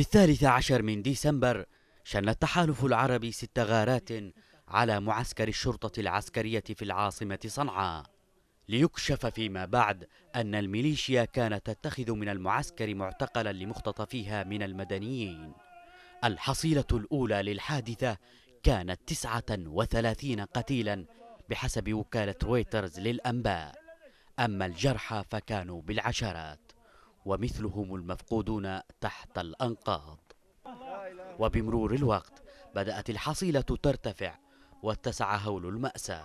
في الثالث عشر من ديسمبر شن التحالف العربي ست غارات على معسكر الشرطة العسكرية في العاصمة صنعاء ليكشف فيما بعد أن الميليشيا كانت تتخذ من المعسكر معتقلا لمختطفيها من المدنيين الحصيلة الأولى للحادثة كانت 39 قتيلا بحسب وكالة رويترز للأنباء أما الجرحى فكانوا بالعشرات ومثلهم المفقودون تحت الأنقاض وبمرور الوقت بدأت الحصيلة ترتفع واتسع هول المأساة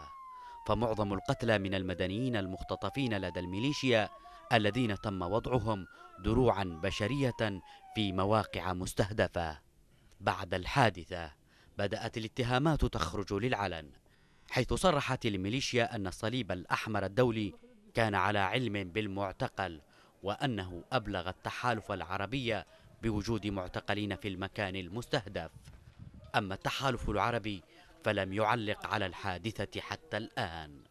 فمعظم القتلى من المدنيين المختطفين لدى الميليشيا الذين تم وضعهم دروعا بشرية في مواقع مستهدفة بعد الحادثة بدأت الاتهامات تخرج للعلن حيث صرحت الميليشيا أن الصليب الأحمر الدولي كان على علم بالمعتقل وأنه أبلغ التحالف العربي بوجود معتقلين في المكان المستهدف أما التحالف العربي فلم يعلق على الحادثة حتى الآن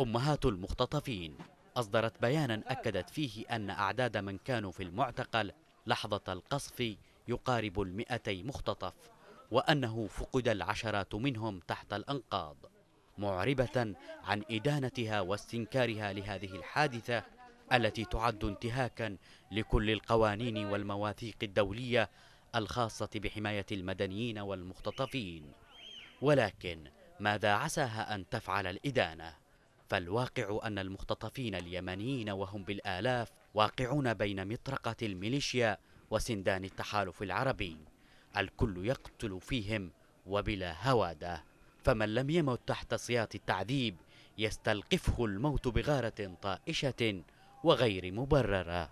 أمهات المختطفين أصدرت بيانا أكدت فيه أن أعداد من كانوا في المعتقل لحظة القصف يقارب المئتي مختطف وأنه فقد العشرات منهم تحت الأنقاض معربة عن إدانتها واستنكارها لهذه الحادثة التي تعد انتهاكا لكل القوانين والمواثيق الدولية الخاصة بحماية المدنيين والمختطفين ولكن ماذا عساها أن تفعل الإدانة؟ فالواقع أن المختطفين اليمنيين وهم بالآلاف واقعون بين مطرقة الميليشيا وسندان التحالف العربي الكل يقتل فيهم وبلا هواده فمن لم يمت تحت سياط التعذيب يستلقفه الموت بغارة طائشة وغير مبرره